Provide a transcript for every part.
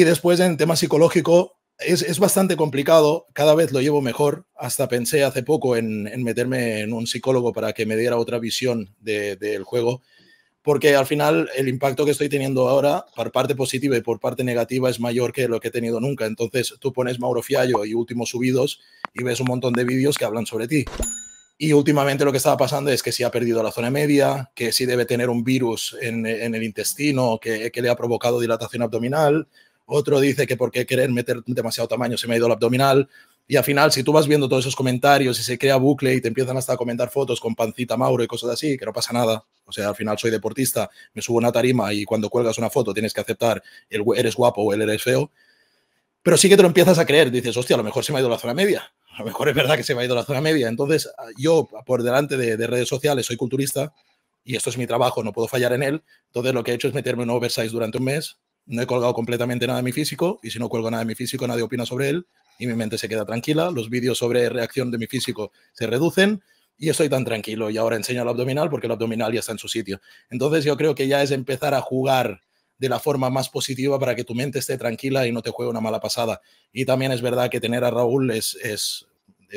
Y después en tema psicológico es, bastante complicado, cada vez lo llevo mejor, hasta pensé hace poco en, meterme en un psicólogo para que me diera otra visión del juego, porque al final el impacto que estoy teniendo ahora por parte positiva y por parte negativa es mayor que lo que he tenido nunca. Entonces tú pones Mauro Fiallo y Últimos Subidos y ves un montón de vídeos que hablan sobre ti. Y últimamente lo que estaba pasando es que si ha perdido la zona media, que si debe tener un virus en, el intestino que, que le ha provocado dilatación abdominal, otro dice que por qué querer meter demasiado tamaño se me ha ido el abdominal. Y al final, si tú vas viendo todos esos comentarios y se crea bucle y te empiezan hasta a comentar fotos con pancita Mauro y cosas así, que no pasa nada. O sea, al final soy deportista, me subo a una tarima y cuando cuelgas una foto tienes que aceptar el eres guapo o el eres feo. Pero sí que te lo empiezas a creer. Dices, hostia, a lo mejor se me ha ido la zona media. A lo mejor es verdad que se me ha ido la zona media. Entonces, yo por delante de, redes sociales soy culturista y esto es mi trabajo, no puedo fallar en él. Entonces, lo que he hecho es meterme en oversize durante un mes no he colgado completamente nada de mi físico y si no cuelgo nada de mi físico nadie opina sobre él y mi mente se queda tranquila, los vídeos sobre reacción de mi físico se reducen y estoy tan tranquilo y ahora enseño el abdominal porque el abdominal ya está en su sitio. Entonces yo creo que ya es empezar a jugar de la forma más positiva para que tu mente esté tranquila y no te juegue una mala pasada. Y también es verdad que tener a Raúl es, es,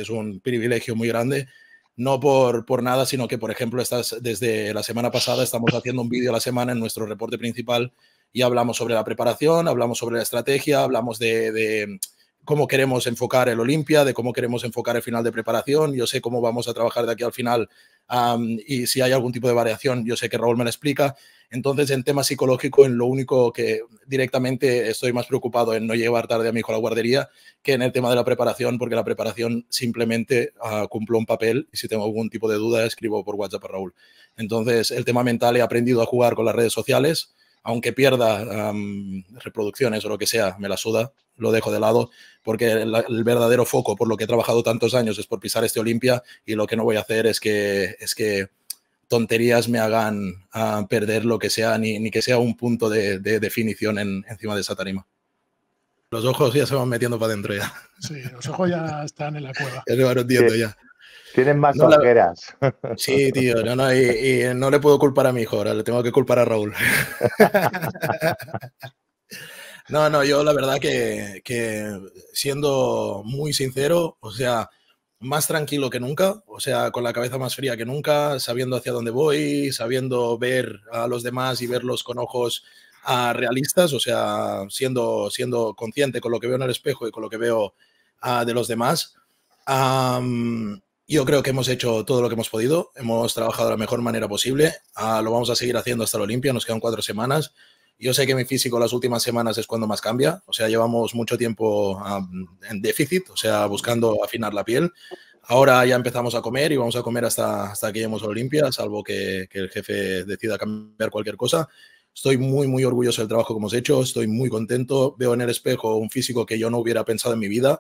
un privilegio muy grande, no por, por nada, sino que, por ejemplo, desde la semana pasada estamos haciendo un vídeo a la semana en nuestro reporte principal y hablamos sobre la preparación, hablamos sobre la estrategia, hablamos de, cómo queremos enfocar el Olimpia, de cómo queremos enfocar el final de preparación. Yo sé cómo vamos a trabajar de aquí al final y si hay algún tipo de variación, yo sé que Raúl me la explica. Entonces, en tema psicológico, en lo único que directamente estoy más preocupado en no llevar tarde a mi hijo a la guardería que en el tema de la preparación, porque la preparación simplemente ah, cumple un papel y si tengo algún tipo de duda escribo por WhatsApp a Raúl. Entonces, el tema mental he aprendido a jugar con las redes sociales aunque pierda reproducciones o lo que sea, me la suda, lo dejo de lado, porque el, verdadero foco por lo que he trabajado tantos años es por pisar este Olimpia y lo que no voy a hacer es que, es que tonterías me hagan ah, perder lo que sea, ni, que sea un punto de, definición en, encima de esa tarima. Los ojos ya se van metiendo para adentro ya. Sí, los ojos ya están en la cueva. Ya van ya. Tienen más no, Sí, tío, no, no, y, no le puedo culpar a mi hijo, ahora le tengo que culpar a Raúl. No, no, yo la verdad que, siendo muy sincero, o sea, más tranquilo que nunca, o sea, con la cabeza más fría que nunca, sabiendo hacia dónde voy, sabiendo ver a los demás y verlos con ojos ah, realistas, o sea, siendo, siendo consciente con lo que veo en el espejo y con lo que veo ah, de los demás. Yo creo que hemos hecho todo lo que hemos podido, hemos trabajado de la mejor manera posible, ah, lo vamos a seguir haciendo hasta la Olimpia, nos quedan cuatro semanas. Yo sé que mi físico las últimas semanas es cuando más cambia, o sea, llevamos mucho tiempo en déficit, o sea, buscando afinar la piel. Ahora ya empezamos a comer y vamos a comer hasta, hasta que lleguemos a Olimpia, salvo que, que el jefe decida cambiar cualquier cosa. Estoy muy, muy orgulloso del trabajo que hemos hecho, estoy muy contento, veo en el espejo un físico que yo no hubiera pensado en mi vida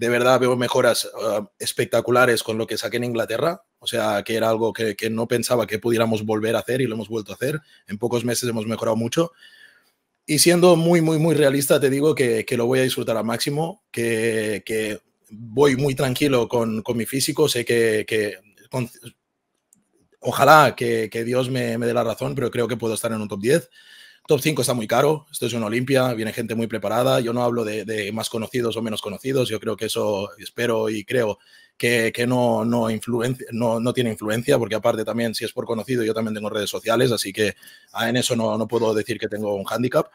de verdad veo mejoras ah, espectaculares con lo que saqué en Inglaterra, o sea, que era algo que, no pensaba que pudiéramos volver a hacer y lo hemos vuelto a hacer. En pocos meses hemos mejorado mucho. Y siendo muy, muy, muy realista, te digo que, lo voy a disfrutar al máximo, que, voy muy tranquilo con, mi físico, sé que... ojalá que, Dios me, me dé la razón, pero creo que puedo estar en un top 10. Top 5 está muy caro, esto es una Olimpia, viene gente muy preparada, yo no hablo de, más conocidos o menos conocidos, yo creo que eso espero y creo que, no, no, tiene influencia, porque aparte también si es por conocido yo también tengo redes sociales, así que ah, en eso no, puedo decir que tengo un handicap,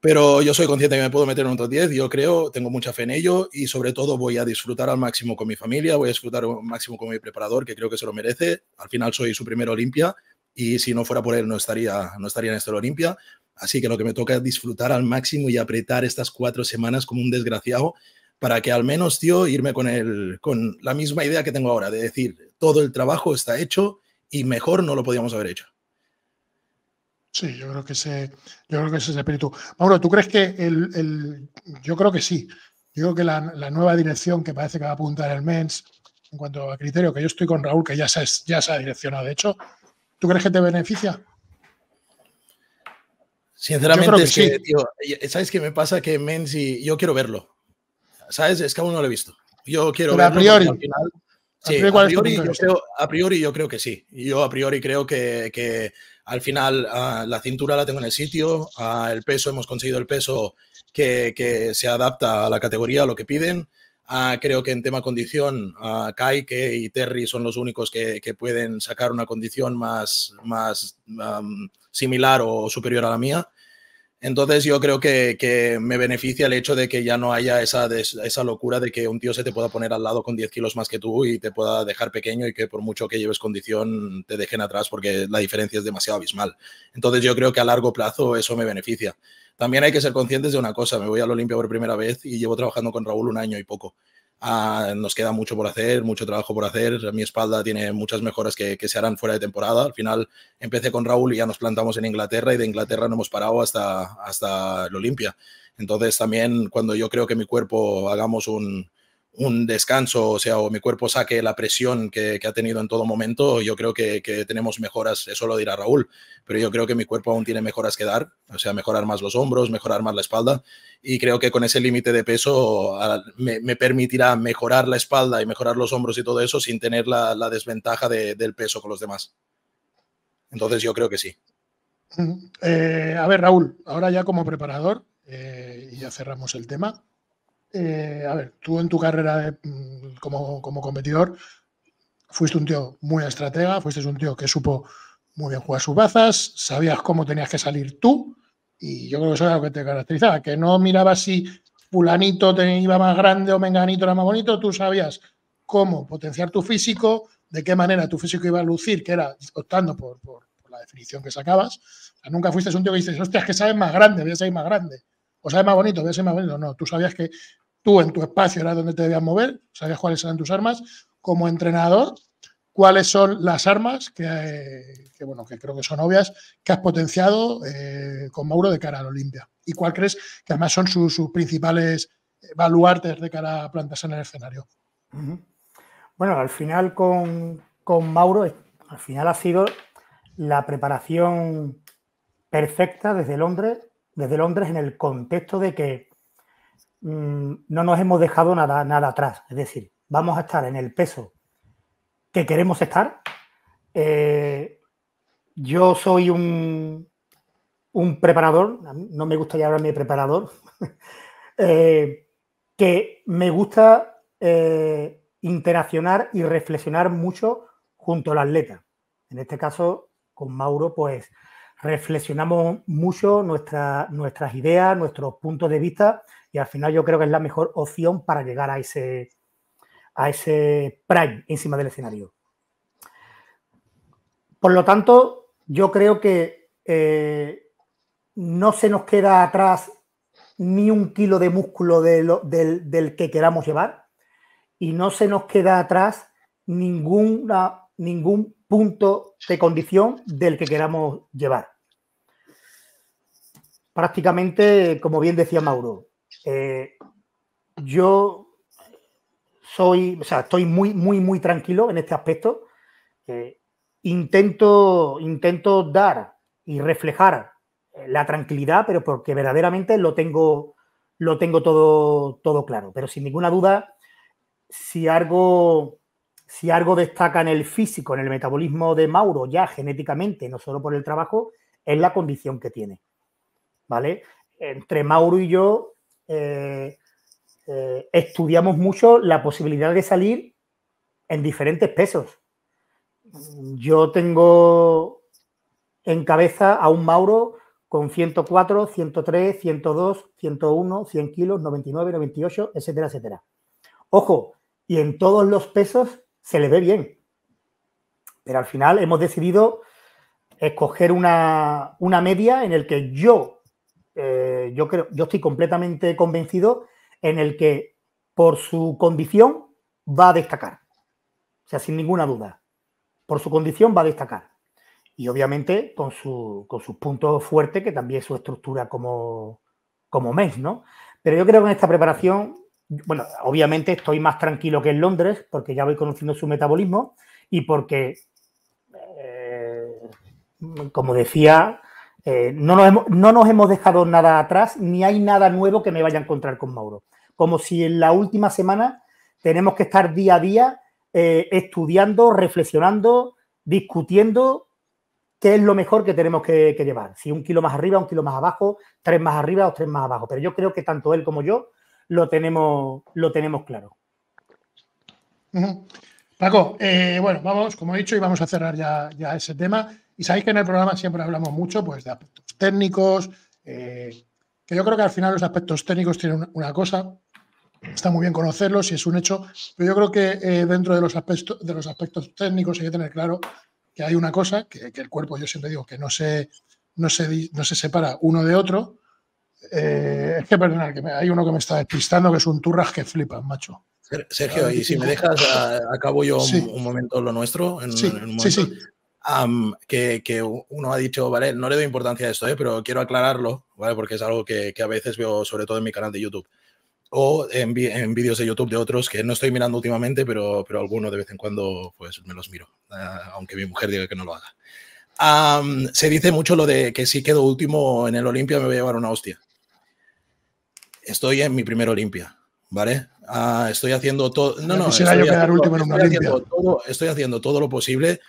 Pero yo soy consciente que me puedo meter en otro 10, yo creo, tengo mucha fe en ello y sobre todo voy a disfrutar al máximo con mi familia, voy a disfrutar al máximo con mi preparador, que creo que se lo merece. Al final soy su primera Olimpia y si no fuera por él no estaría, no estaría en este Olimpia. Así que lo que me toca es disfrutar al máximo y apretar estas cuatro semanas como un desgraciado para que al menos, tío, irme con, el, con la misma idea que tengo ahora, de decir, todo el trabajo está hecho y mejor no lo podíamos haber hecho. Sí, yo creo que ese, yo creo que ese es el espíritu. Mauro, ¿tú crees que el, yo creo que sí? Yo creo que la, nueva dirección que parece que va a apuntar el Mens, en cuanto a criterio, que yo estoy con Raúl, que ya se, ya se ha direccionado, de hecho, ¿Tú crees que te beneficia? Sinceramente, sí. Eh, eh, ¿sabes qué me pasa? Que Menzi, yo quiero verlo. ¿Sabes? Es que aún no lo he visto. Yo quiero verlo. A priori. yo creo, que sí. Yo a priori creo que, al final ah, la cintura la tengo en el sitio, ah, el peso, hemos conseguido el peso que, que, se adapta a la categoría, a lo que piden. Ah, creo que en tema condición, uh, Kai y Terry son los únicos que, que pueden sacar una condición más, más similar o superior a la mía. Entonces yo creo que, me beneficia el hecho de que ya no haya esa, locura de que un tío se te pueda poner al lado con 10 kilos más que tú y te pueda dejar pequeño y que por mucho que lleves condición te dejen atrás porque la diferencia es demasiado abismal. Entonces yo creo que a largo plazo eso me beneficia. También hay que ser conscientes de una cosa, me voy al Olimpia por primera vez y llevo trabajando con Raúl un año y poco. Ah, nos queda mucho por hacer, mucho trabajo por hacer. Mi espalda tiene muchas mejoras que, se harán fuera de temporada. Al final empecé con Raúl y ya nos plantamos en Inglaterra y de Inglaterra no hemos parado hasta, hasta el Olimpia. Entonces también cuando yo creo que mi cuerpo hagamos un, un descanso, o sea, o mi cuerpo saque la presión que, ha tenido en todo momento, yo creo que, tenemos mejoras, eso lo dirá Raúl, pero yo creo que mi cuerpo aún tiene mejoras que dar, o sea, mejorar más los hombros, mejorar más la espalda, y creo que con ese límite de peso me, permitirá mejorar la espalda y mejorar los hombros y todo eso sin tener la, desventaja del peso con los demás. Entonces yo creo que sí. Eh, a ver, Raúl, ahora ya como preparador, eh, y ya cerramos el tema eh, a ver, tú en tu carrera mm, como, competidor fuiste un tío muy estratega, fuiste un tío que supo muy bien jugar sus bazas, sabías cómo tenías que salir tú, y yo creo que eso era lo que te caracterizaba, que no mirabas si fulanito te iba más grande o menganito era más bonito, tú sabías cómo potenciar tu físico, de qué manera tu físico iba a lucir, que era optando por, la definición que sacabas. nunca fuiste un tío que dices, hostias, que sabes más grande, voy a ser más grande. O sabes más bonito, voy a ser más bonito. No, tú sabías que tú en tu espacio era donde te debías mover, sabías cuáles eran tus armas, como entrenador, cuáles son las armas que, eh, bueno, que creo que son obvias, que has potenciado eh, con Mauro de cara a la Olimpia y cuál crees que además son sus, principales eh, baluartes de cara a plantarse en el escenario. Bueno, al final con, con Mauro, al final ha sido la preparación perfecta desde Londres, desde Londres en el contexto de que Mm, no nos hemos dejado nada, nada atrás. Es decir, vamos a estar en el peso que queremos estar. Eh, yo soy un, un, preparador, no me gusta llamarme de preparador, eh, que me gusta eh, interaccionar y reflexionar mucho junto al atleta. En este caso, con Mauro, pues reflexionamos mucho nuestras ideas, nuestros puntos de vista y al final yo creo que es la mejor opción para llegar a ese, a ese prime encima del escenario. Por lo tanto, yo creo que eh, no se nos queda atrás ni un kilo de músculo del, del, que queramos llevar y no se nos queda atrás ninguna, ningún punto de condición del que queramos llevar prácticamente, como bien decía Mauro, eh, yo soy, estoy muy, muy, muy tranquilo en este aspecto. Eh, intento, intento dar y reflejar eh, la tranquilidad, pero porque verdaderamente lo tengo, lo tengo todo, todo claro. Pero sin ninguna duda, si algo, si algo destaca en el físico, en el metabolismo de Mauro, ya genéticamente, no solo por el trabajo, es la condición que tiene. ¿vale? Entre Mauro y yo eh, eh, estudiamos mucho la posibilidad de salir en diferentes pesos. Yo tengo en cabeza a un Mauro con 104, 103, 102, 101, 100 kilos, 99, 98, etcétera, etcétera. Ojo, y en todos los pesos se le ve bien. Pero al final hemos decidido escoger una, media en el que yo eh, yo creo, yo estoy completamente convencido en el que por su condición va a destacar. O sea, sin ninguna duda. Por su condición va a destacar. Y obviamente con, sus puntos fuertes, que también su estructura como, como mes, ¿no? Pero yo creo que en esta preparación, bueno, obviamente estoy más tranquilo que en Londres, porque ya voy conociendo su metabolismo y porque, eh, como decía, eh, no, nos hemos, dejado nada atrás, ni hay nada nuevo que me vaya a encontrar con Mauro. Como si en la última semana tenemos que estar día a día eh, estudiando, reflexionando, discutiendo qué es lo mejor que tenemos que, llevar. Si un kilo más arriba, un kilo más abajo, tres más arriba o tres más abajo. Pero yo creo que tanto él como yo lo tenemos, lo tenemos claro. Paco, eh, bueno, vamos, como he dicho, y vamos a cerrar ya, ya ese tema. Y sabéis que en el programa siempre hablamos mucho pues, de aspectos técnicos, eh, que yo creo que al final los aspectos técnicos tienen una cosa, está muy bien conocerlos y es un hecho, pero yo creo que eh, dentro de los, aspectos, de los aspectos técnicos hay que tener claro que hay una cosa, que, el cuerpo yo siempre digo que no se, no se, no se separa uno de otro. Eh, es que perdonad, que hay uno que me está despistando, que es un turras que flipa, macho. Sergio, ah, y si me dejas, acabo yo un, momento lo nuestro. En, sí, sí que, uno ha dicho, vale, no le doy importancia a esto, eh, pero quiero aclararlo, ¿vale? Porque es algo que, a veces veo, sobre todo en mi canal de YouTube o en, vídeos de YouTube de otros que no estoy mirando últimamente, pero, pero algunos de vez en cuando pues me los miro, ah, aunque mi mujer diga que no lo haga. se dice mucho lo de que si quedo último en el Olimpia me voy a llevar una hostia. Estoy en mi primer Olimpia, ¿vale? Ah, estoy haciendo todo. No, no, estoy, estoy, haciendo todo, estoy haciendo todo lo posible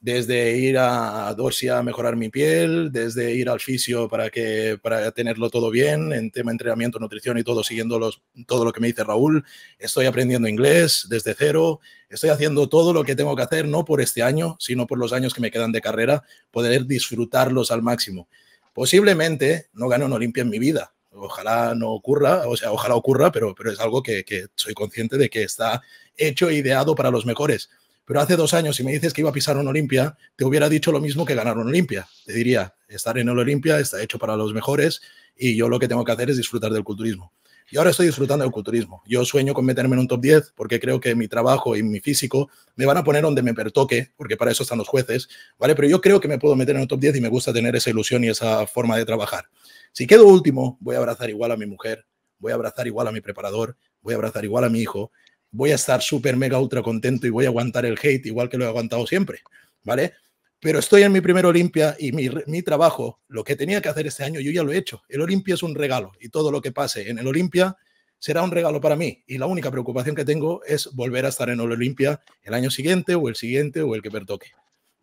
desde ir a Dosia a mejorar mi piel, desde ir al fisio para, que, para tenerlo todo bien, en tema entrenamiento, nutrición y todo, siguiendo los, todo lo que me dice Raúl. Estoy aprendiendo inglés desde cero, estoy haciendo todo lo que tengo que hacer, no por este año, sino por los años que me quedan de carrera, poder disfrutarlos al máximo. Posiblemente no gane una Olimpia en mi vida, ojalá no ocurra, o sea, ojalá ocurra, pero, pero es algo que, que soy consciente de que está hecho e ideado para los mejores. Pero hace dos años, si me dices que iba a pisar un Olimpia, te hubiera dicho lo mismo que ganar un Olimpia. Te diría, estar en el Olimpia está hecho para los mejores y yo lo que tengo que hacer es disfrutar del culturismo. Y ahora estoy disfrutando del culturismo. Yo sueño con meterme en un top 10 porque creo que mi trabajo y mi físico me van a poner donde me pertoque, porque para eso están los jueces, ¿vale? Pero yo creo que me puedo meter en un top 10 y me gusta tener esa ilusión y esa forma de trabajar. Si quedo último, voy a abrazar igual a mi mujer, voy a abrazar igual a mi preparador, voy a abrazar igual a mi hijo voy a estar súper mega ultra contento y voy a aguantar el hate igual que lo he aguantado siempre, ¿vale? Pero estoy en mi primer Olimpia y mi, trabajo, lo que tenía que hacer este año, yo ya lo he hecho. El Olimpia es un regalo y todo lo que pase en el Olimpia será un regalo para mí. Y la única preocupación que tengo es volver a estar en el Olimpia el año siguiente o el siguiente o el que pertoque.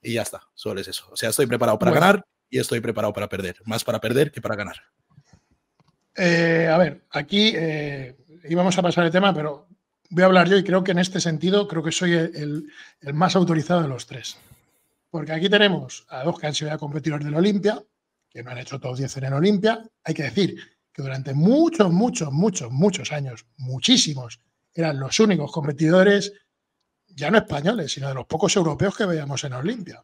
Y ya está, solo es eso. O sea, estoy preparado para ganar y estoy preparado para perder. Más para perder que para ganar. Eh, a ver, aquí eh, íbamos a pasar el tema, pero voy a hablar yo y creo que en este sentido creo que soy el, más autorizado de los tres. Porque aquí tenemos a dos que han sido ya competidores del Olimpia, que no han hecho todos 10 en el Olimpia. Hay que decir que durante muchos, muchos, muchos, muchos años, muchísimos, eran los únicos competidores, ya no españoles, sino de los pocos europeos que veíamos en Olimpia.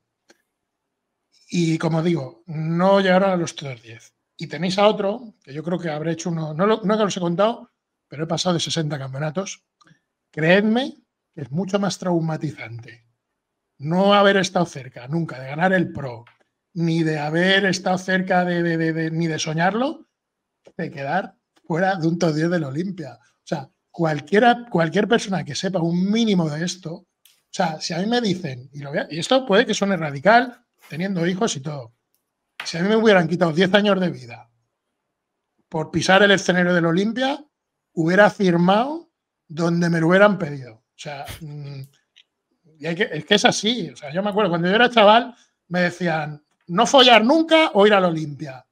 Y como digo, no llegaron a los 3-10. Y tenéis a otro, que yo creo que habré hecho uno, no, no que os he contado, pero he pasado de 60 campeonatos, Creedme que es mucho más traumatizante no haber estado cerca nunca de ganar el pro, ni de haber estado cerca de, ni de soñarlo, de quedar fuera de un top de la Olimpia. O sea, cualquier persona que sepa un mínimo de esto, o sea, si a mí me dicen, y, y esto puede que suene radical, teniendo hijos y todo, si a mí me hubieran quitado 10 años de vida por pisar el escenario la Olimpia, hubiera firmado donde me lo hubieran pedido. O sea, mm, y es que es así. O sea, yo me acuerdo cuando yo era chaval, me decían, no follar nunca o ir al Olimpia.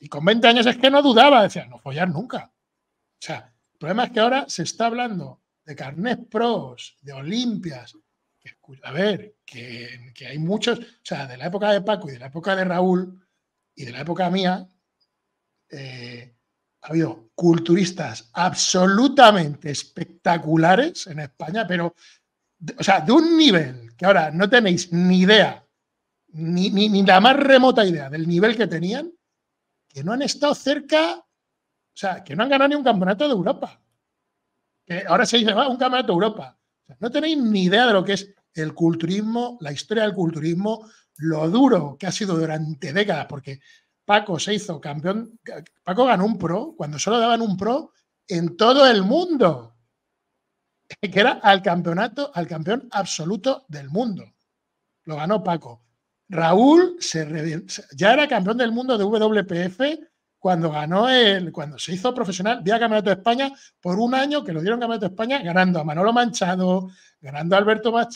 Y con 20 años es que no dudaba, decían, no follar nunca. O sea, el problema es que ahora se está hablando de carnets pros, de Olimpias. Que, a ver, que, hay muchos, o sea, de la época de Paco y de la época de Raúl y de la época mía, eh, ha habido culturistas absolutamente espectaculares en España, pero, sea, de un nivel que ahora no tenéis ni idea, ni, ni, la más remota idea del nivel que tenían, que no han estado cerca, o sea, que no han ganado ni un campeonato de Europa. Que ahora se dice, ah, un campeonato de Europa. no tenéis ni idea de lo que es el culturismo, la historia del culturismo, lo duro que ha sido durante décadas, porque Paco se hizo campeón, Paco ganó un pro cuando solo daban un pro en todo el mundo, que era al campeonato, al campeón absoluto del mundo. Lo ganó Paco. Raúl se, ya era campeón del mundo de WPF cuando ganó el, cuando se hizo profesional vía Campeonato de España por un año que lo dieron Campeonato de España ganando a Manolo Manchado, ganando Alberto, a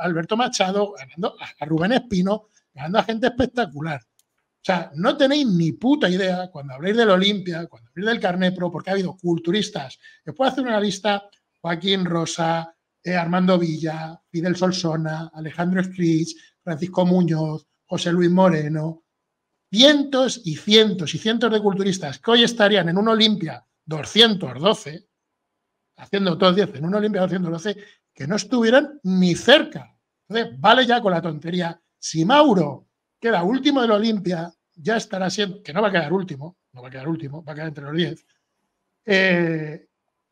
Alberto Machado, ganando a Rubén Espino, ganando a gente espectacular. O sea, no tenéis ni puta idea cuando habléis del Olimpia, cuando habléis del Carnet Pro, porque ha habido culturistas. Os puedo hacer una lista: Joaquín Rosa, eh, Armando Villa, Fidel Solsona, Alejandro Escrich, Francisco Muñoz, José Luis Moreno. Cientos y cientos y cientos de culturistas que hoy estarían en un Olimpia 212, haciendo todos 10 en un Olimpia 212, que no estuvieran ni cerca. Entonces, vale ya con la tontería. Si Mauro queda último del Olimpia, ya estará siendo, que no va a quedar último, no va a quedar último, va a quedar entre los 10, eh,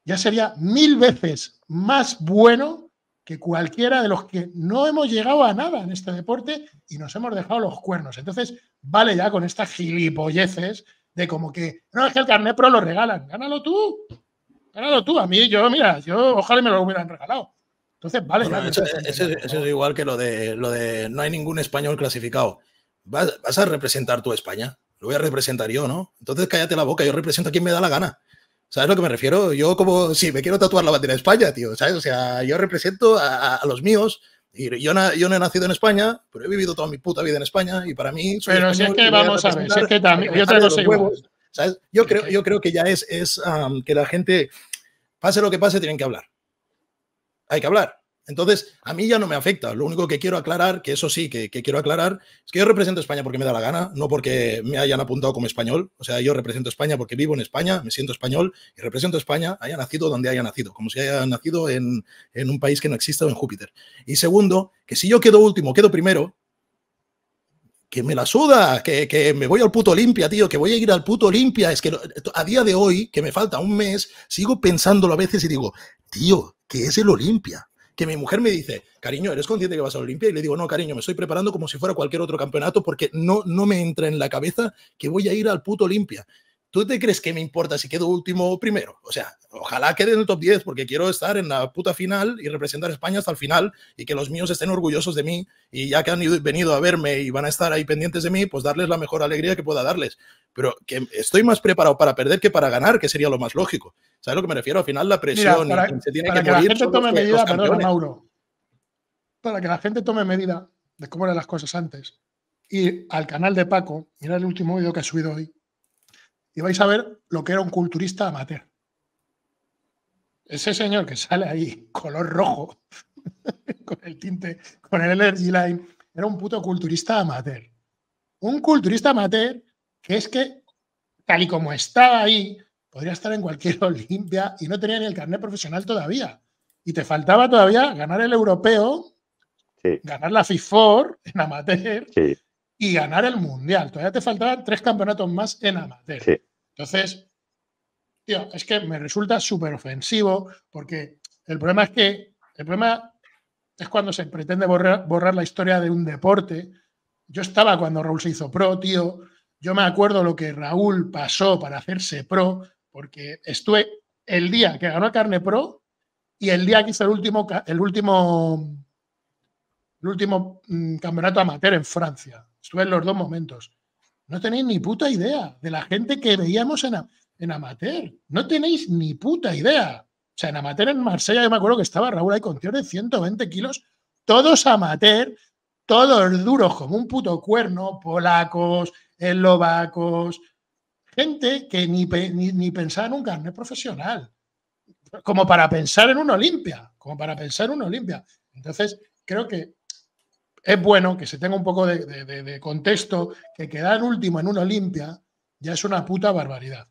ya sería mil veces más bueno que cualquiera de los que no hemos llegado a nada en este deporte y nos hemos dejado los cuernos. Entonces, vale ya con estas gilipolleces de como que, no, es que el carnet pro lo regalan, gánalo tú, gánalo tú, a mí yo, mira, yo ojalá me lo hubieran regalado. Entonces, vale. eso, es igual que lo de, lo de no hay ningún español clasificado vas, a representar tu España, lo voy a representar yo, ¿no? Entonces cállate la boca, yo represento a quien me da la gana. ¿Sabes a lo que me refiero? Yo como, si me quiero tatuar la bandera de España, tío, ¿sabes? O sea, yo represento a, los míos. Y yo, yo no he nacido en España, pero he vivido toda mi puta vida en España y para mí... pero si es que vamos a, ver, si es que Yo, creo, yo creo que ya es, es que la gente, pase lo que pase, tienen que hablar. Hay que hablar. Entonces, a mí ya no me afecta. Lo único que quiero aclarar, que eso sí, que, quiero aclarar, es que yo represento España porque me da la gana, no porque me hayan apuntado como español. O sea, yo represento España porque vivo en España, me siento español y represento España, haya nacido donde haya nacido, como si haya nacido en, un país que no exista o en Júpiter. Y segundo, que si yo quedo último, quedo primero, que me la suda, que, me voy al puto Olimpia, tío, que voy a ir al puto Olimpia. Es que a día de hoy, que me falta un mes, sigo pensándolo a veces y digo, tío, que es el Olimpia que mi mujer me dice, cariño, ¿eres consciente que vas a la Olimpia? Y le digo, no, cariño, me estoy preparando como si fuera cualquier otro campeonato porque no, no me entra en la cabeza que voy a ir al puto Olimpia. ¿tú te crees que me importa si quedo último o primero? O sea, ojalá quede en el top 10 porque quiero estar en la puta final y representar España hasta el final y que los míos estén orgullosos de mí y ya que han venido a verme y van a estar ahí pendientes de mí, pues darles la mejor alegría que pueda darles. Pero que estoy más preparado para perder que para ganar, que sería lo más lógico. ¿Sabes a lo que me refiero? Al final la presión para, se tiene que, La gente pues, tome medida, Para que la gente tome medida de cómo eran las cosas antes. Y al canal de Paco, mira el último vídeo que ha subido hoy, y vais a ver lo que era un culturista amateur. Ese señor que sale ahí, color rojo, con el tinte, con el energy line, era un puto culturista amateur. Un culturista amateur que es que, tal y como estaba ahí, podría estar en cualquier Olimpia y no tenía ni el carnet profesional todavía. Y te faltaba todavía ganar el europeo, ganar la FIFOR en amateur, y ganar el mundial. Todavía te faltaban tres campeonatos más en amateur. Entonces, tío, es que me resulta súper ofensivo porque el problema es que el problema es cuando se pretende borrar, la historia de un deporte. Yo estaba cuando Raúl se hizo pro, tío. Yo me acuerdo lo que Raúl pasó para hacerse pro, porque estuve el día que ganó carne pro y el día que hizo el último, el último el último mm, campeonato amateur en Francia. Estuve en los dos momentos. No tenéis ni puta idea de la gente que veíamos en, amateur. No tenéis ni puta idea. O sea, en amateur en Marsella yo me acuerdo que estaba Raúl ahí con tíos de 120 kilos, todos amateur, todos duros como un puto cuerno, polacos, eslovacos, gente que ni, ni, ni pensaba en un carnet profesional, como para pensar en una Olimpia, como para pensar en una Olimpia. Entonces, creo que es bueno que se tenga un poco de, contexto, que quedar último en una Olimpia ya es una puta barbaridad.